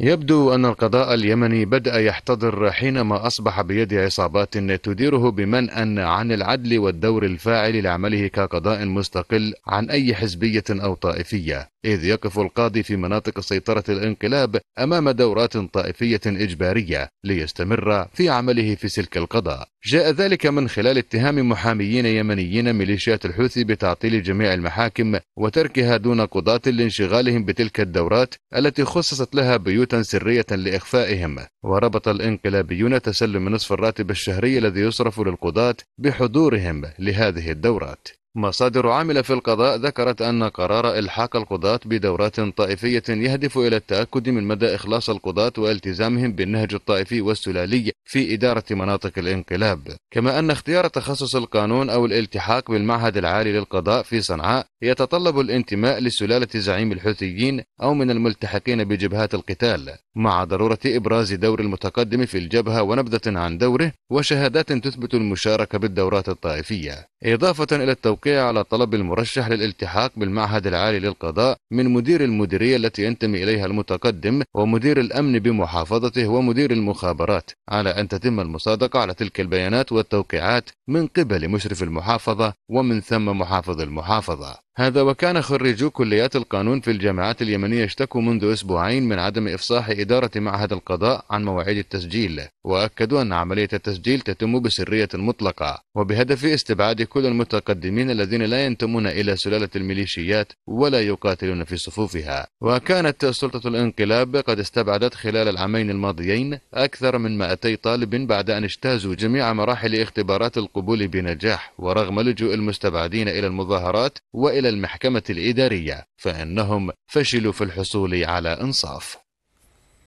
يبدو أن القضاء اليمني بدأ يحتضر حينما أصبح بيد عصابات تديره بمنأ عن العدل والدور الفاعل لعمله كقضاء مستقل عن أي حزبية أو طائفية إذ يقف القاضي في مناطق سيطرة الانقلاب أمام دورات طائفية إجبارية ليستمر في عمله في سلك القضاء جاء ذلك من خلال اتهام محاميين يمنيين ميليشيات الحوثي بتعطيل جميع المحاكم وتركها دون قضاة لانشغالهم بتلك الدورات التي خصصت لها بيوت بيوتا سرية لإخفائهم وربط الانقلابيون تسلم نصف الراتب الشهري الذي يصرف للقضاة بحضورهم لهذه الدورات مصادر عاملة في القضاء ذكرت أن قرار إلحاق القضاة بدورات طائفية يهدف إلى التأكد من مدى إخلاص القضاة والتزامهم بالنهج الطائفي والسلالي في إدارة مناطق الانقلاب كما أن اختيار تخصص القانون أو الالتحاق بالمعهد العالي للقضاء في صنعاء يتطلب الانتماء لسلالة زعيم الحوثيين أو من الملتحقين بجبهات القتال مع ضرورة إبراز دور المتقدم في الجبهة ونبذة عن دوره وشهادات تثبت المشاركة بالدورات الطائفية إضافة إلى التوقيع التوقيع على طلب المرشح للالتحاق بالمعهد العالي للقضاء من مدير المديرية التي ينتمي إليها المتقدم ومدير الأمن بمحافظته ومدير المخابرات على أن تتم المصادقة على تلك البيانات والتوقيعات من قبل مشرف المحافظة ومن ثم محافظ المحافظة هذا وكان خريجو كليات القانون في الجامعات اليمنية اشتكوا منذ أسبوعين من عدم إفصاح إدارة معهد القضاء عن مواعيد التسجيل وأكدوا أن عملية التسجيل تتم بسرية مطلقة وبهدف استبعاد كل المتقدمين الذين لا ينتمون إلى سلالة الميليشيات ولا يقاتلون في صفوفها وكانت سلطة الانقلاب قد استبعدت خلال العامين الماضيين أكثر من 200 طالب بعد أن اجتازوا جميع مراحل اختبارات القبول بنجاح ورغم لجوء المستبعدين إلى المظاهرات وإلى المحكمة الإدارية فإنهم فشلوا في الحصول على إنصاف